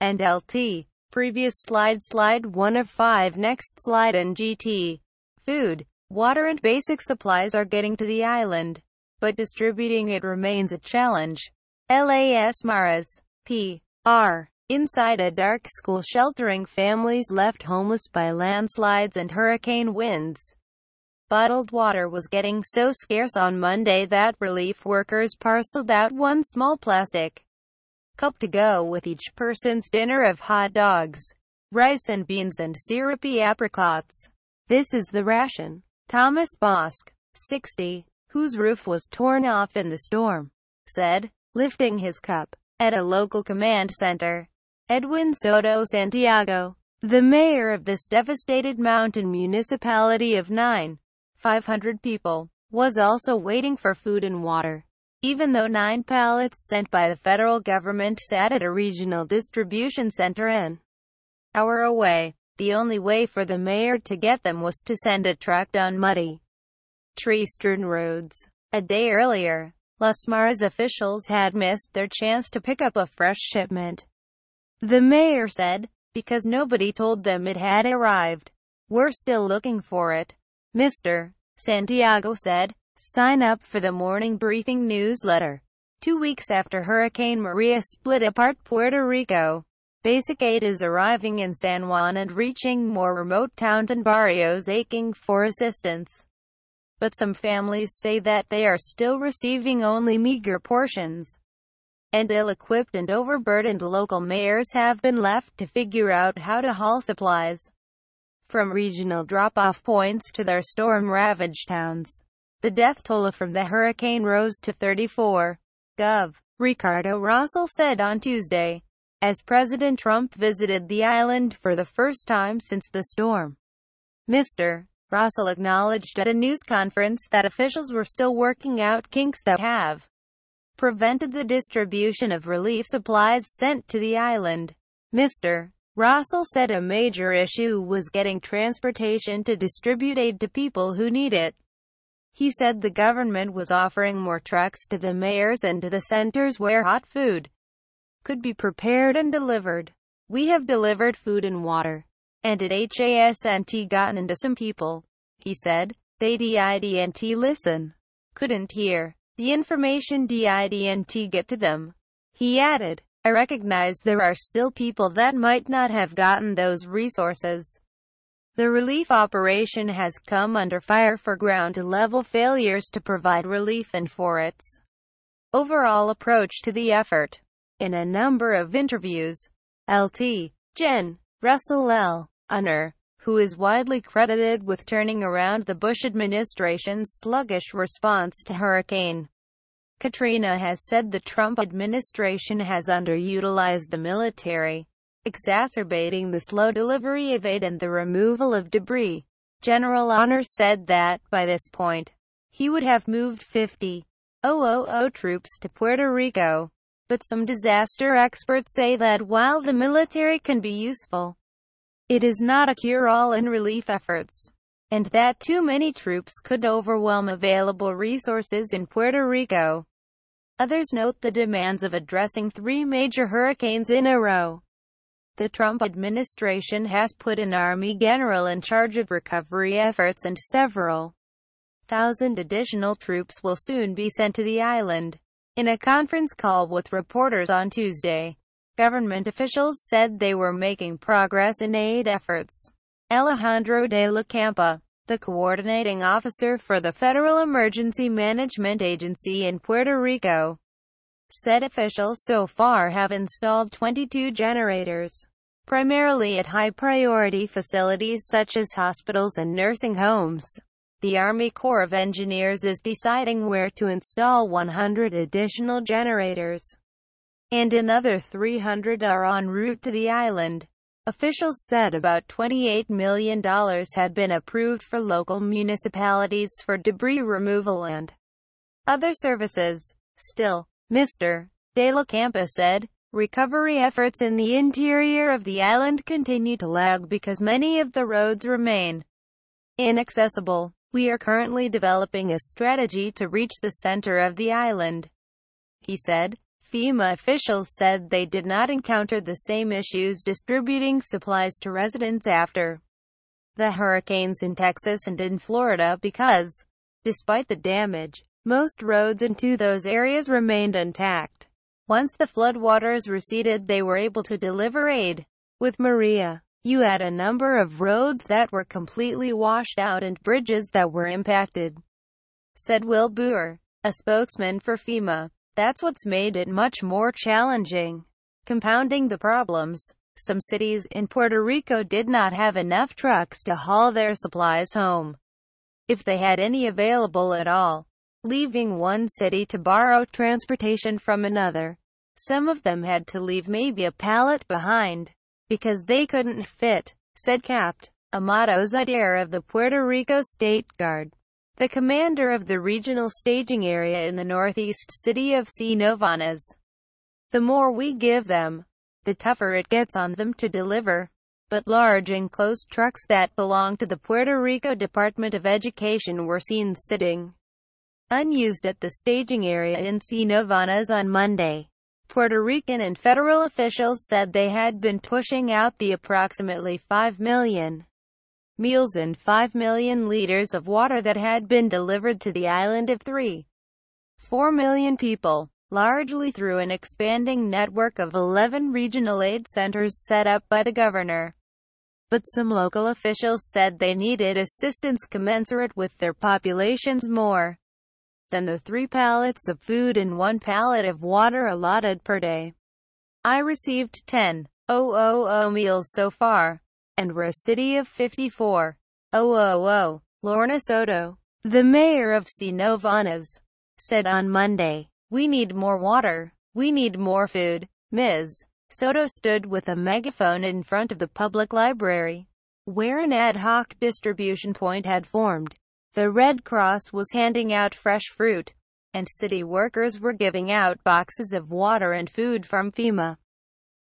and LT. Previous slide slide 1 of 5 next slide and GT. Food, water and basic supplies are getting to the island, but distributing it remains a challenge. LAS Maras, P.R. Inside a dark school sheltering families left homeless by landslides and hurricane winds. Bottled water was getting so scarce on Monday that relief workers parceled out one small plastic cup to go with each person's dinner of hot dogs, rice and beans and syrupy apricots. This is the ration. Thomas Bosk, 60, whose roof was torn off in the storm, said, lifting his cup. At a local command center, Edwin Soto Santiago, the mayor of this devastated mountain municipality of 9,500 people, was also waiting for food and water. Even though nine pallets sent by the federal government sat at a regional distribution center an hour away, the only way for the mayor to get them was to send a truck down muddy, tree-strewn roads. A day earlier, Las Maras officials had missed their chance to pick up a fresh shipment. The mayor said, because nobody told them it had arrived. We're still looking for it. Mr. Santiago said, Sign up for the morning briefing newsletter. Two weeks after Hurricane Maria split apart Puerto Rico, Basic aid is arriving in San Juan and reaching more remote towns and barrios aching for assistance. But some families say that they are still receiving only meager portions. And ill-equipped and overburdened local mayors have been left to figure out how to haul supplies from regional drop-off points to their storm-ravaged towns. The death toll from the hurricane rose to 34. Gov. Ricardo Rossell said on Tuesday, as President Trump visited the island for the first time since the storm. Mr. Rossell acknowledged at a news conference that officials were still working out kinks that have prevented the distribution of relief supplies sent to the island. Mr. Rossell said a major issue was getting transportation to distribute aid to people who need it. He said the government was offering more trucks to the mayors and to the centers where hot food could be prepared and delivered. We have delivered food and water. And at HASNT gotten into some people. He said, they DIDNT listen. Couldn't hear. The information DIDNT get to them. He added, I recognize there are still people that might not have gotten those resources. The relief operation has come under fire for ground-level failures to provide relief and for its overall approach to the effort. In a number of interviews, Lt. Gen. Russell L. Unner, who is widely credited with turning around the Bush administration's sluggish response to Hurricane Katrina has said the Trump administration has underutilized the military exacerbating the slow delivery of aid and the removal of debris. General Honor said that, by this point, he would have moved 50,000 troops to Puerto Rico. But some disaster experts say that while the military can be useful, it is not a cure-all in relief efforts, and that too many troops could overwhelm available resources in Puerto Rico. Others note the demands of addressing three major hurricanes in a row. The Trump administration has put an army general in charge of recovery efforts and several thousand additional troops will soon be sent to the island. In a conference call with reporters on Tuesday, government officials said they were making progress in aid efforts. Alejandro de la Campa, the coordinating officer for the Federal Emergency Management Agency in Puerto Rico, Said officials so far have installed 22 generators, primarily at high-priority facilities such as hospitals and nursing homes. The Army Corps of Engineers is deciding where to install 100 additional generators, and another 300 are en route to the island. Officials said about $28 million had been approved for local municipalities for debris removal and other services. Still, Mr. De La Campa said, Recovery efforts in the interior of the island continue to lag because many of the roads remain inaccessible. We are currently developing a strategy to reach the center of the island, he said. FEMA officials said they did not encounter the same issues distributing supplies to residents after the hurricanes in Texas and in Florida because, despite the damage, most roads into those areas remained intact. Once the floodwaters receded they were able to deliver aid. With Maria, you had a number of roads that were completely washed out and bridges that were impacted, said Will Boer, a spokesman for FEMA. That's what's made it much more challenging. Compounding the problems, some cities in Puerto Rico did not have enough trucks to haul their supplies home, if they had any available at all leaving one city to borrow transportation from another. Some of them had to leave maybe a pallet behind because they couldn't fit, said Capt. Amado Zaire of the Puerto Rico State Guard. The commander of the regional staging area in the northeast city of Cnovanas. The more we give them, the tougher it gets on them to deliver. But large enclosed trucks that belong to the Puerto Rico Department of Education were seen sitting unused at the staging area in Cienavanas on Monday. Puerto Rican and federal officials said they had been pushing out the approximately 5 million meals and 5 million liters of water that had been delivered to the island of 3. 4 million people, largely through an expanding network of 11 regional aid centers set up by the governor. But some local officials said they needed assistance commensurate with their populations more than the three pallets of food and one pallet of water allotted per day. I received 10,000 meals so far, and we're a city of 54,000. Lorna Soto, the mayor of Sinovanas, said on Monday, We need more water. We need more food. Ms. Soto stood with a megaphone in front of the public library, where an ad hoc distribution point had formed. The Red Cross was handing out fresh fruit, and city workers were giving out boxes of water and food from FEMA.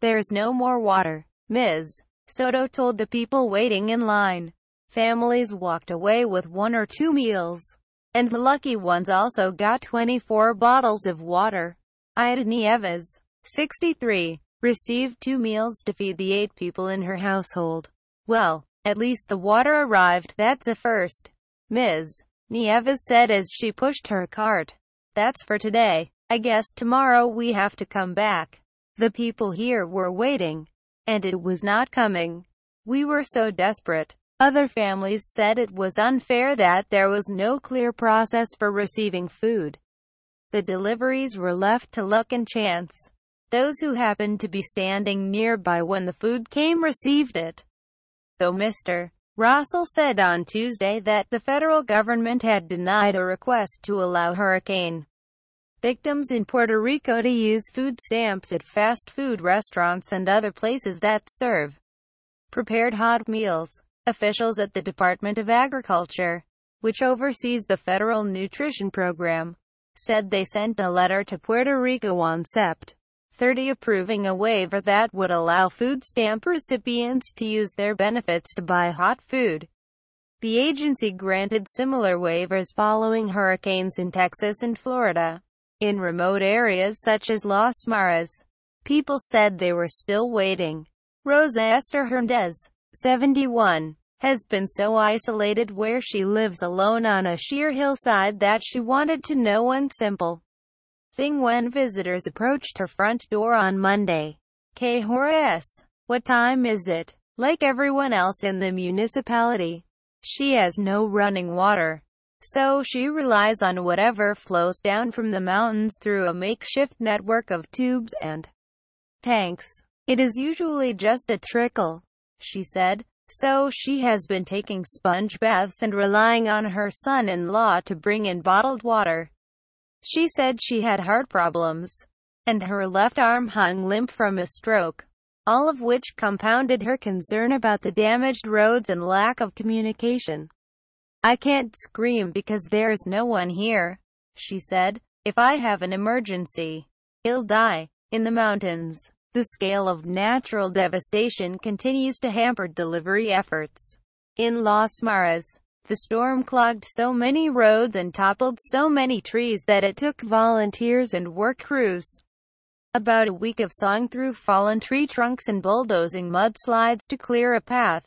There's no more water, Ms. Soto told the people waiting in line. Families walked away with one or two meals, and the lucky ones also got 24 bottles of water. Ida Nieves, 63, received two meals to feed the eight people in her household. Well, at least the water arrived, that's a first. Ms. Nieves said as she pushed her cart. That's for today. I guess tomorrow we have to come back. The people here were waiting, and it was not coming. We were so desperate. Other families said it was unfair that there was no clear process for receiving food. The deliveries were left to luck and chance. Those who happened to be standing nearby when the food came received it. Though Mr. Russell said on Tuesday that the federal government had denied a request to allow hurricane victims in Puerto Rico to use food stamps at fast food restaurants and other places that serve prepared hot meals. Officials at the Department of Agriculture, which oversees the federal nutrition program, said they sent a letter to Puerto Rico on Sept. 30 approving a waiver that would allow food stamp recipients to use their benefits to buy hot food. The agency granted similar waivers following hurricanes in Texas and Florida. In remote areas such as Las Maras, people said they were still waiting. Rosa Esther Hernandez, 71, has been so isolated where she lives alone on a sheer hillside that she wanted to know one simple thing when visitors approached her front door on Monday. K-Horace, what time is it? Like everyone else in the municipality, she has no running water. So she relies on whatever flows down from the mountains through a makeshift network of tubes and tanks. It is usually just a trickle, she said. So she has been taking sponge baths and relying on her son-in-law to bring in bottled water. She said she had heart problems and her left arm hung limp from a stroke, all of which compounded her concern about the damaged roads and lack of communication. I can't scream because there's no one here, she said. If I have an emergency, he'll die. In the mountains, the scale of natural devastation continues to hamper delivery efforts. In Las Maras, the storm clogged so many roads and toppled so many trees that it took volunteers and work crews about a week of sawing through fallen tree trunks and bulldozing mudslides to clear a path,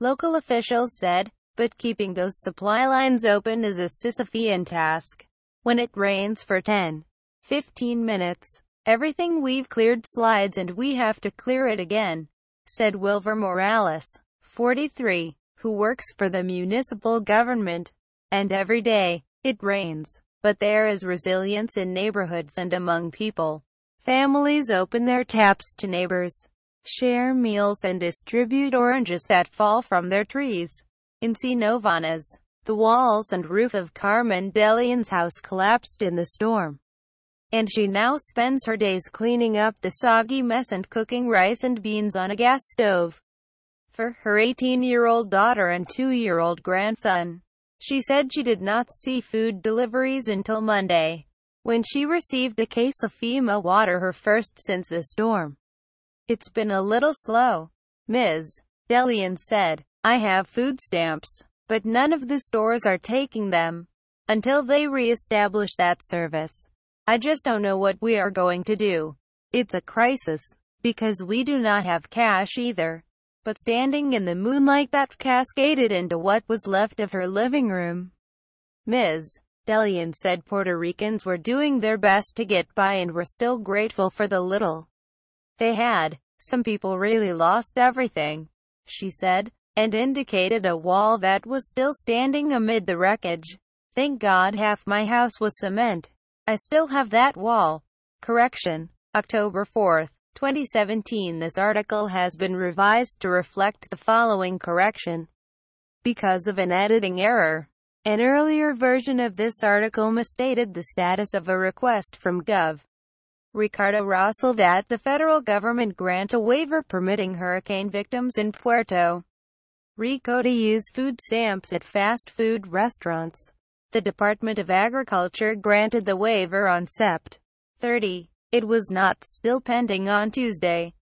local officials said. But keeping those supply lines open is a Sisyphean task. When it rains for 10, 15 minutes, everything we've cleared slides and we have to clear it again, said Wilver Morales, 43 who works for the municipal government. And every day, it rains. But there is resilience in neighborhoods and among people. Families open their taps to neighbors, share meals and distribute oranges that fall from their trees. In Sinovanas, the walls and roof of Carmen Delian's house collapsed in the storm and she now spends her days cleaning up the soggy mess and cooking rice and beans on a gas stove for her 18-year-old daughter and 2-year-old grandson. She said she did not see food deliveries until Monday, when she received a case of FEMA water her first since the storm. It's been a little slow, Ms. Delian said. I have food stamps, but none of the stores are taking them until they reestablish that service. I just don't know what we are going to do. It's a crisis, because we do not have cash either but standing in the moonlight that cascaded into what was left of her living room. Ms. Delian said Puerto Ricans were doing their best to get by and were still grateful for the little they had. Some people really lost everything, she said, and indicated a wall that was still standing amid the wreckage. Thank God half my house was cement. I still have that wall. Correction. October 4th. 2017 This article has been revised to reflect the following correction because of an editing error. An earlier version of this article misstated the status of a request from Gov. Ricardo Rossell that the federal government grant a waiver permitting hurricane victims in Puerto Rico to use food stamps at fast food restaurants. The Department of Agriculture granted the waiver on Sept. 30. It was not still pending on Tuesday.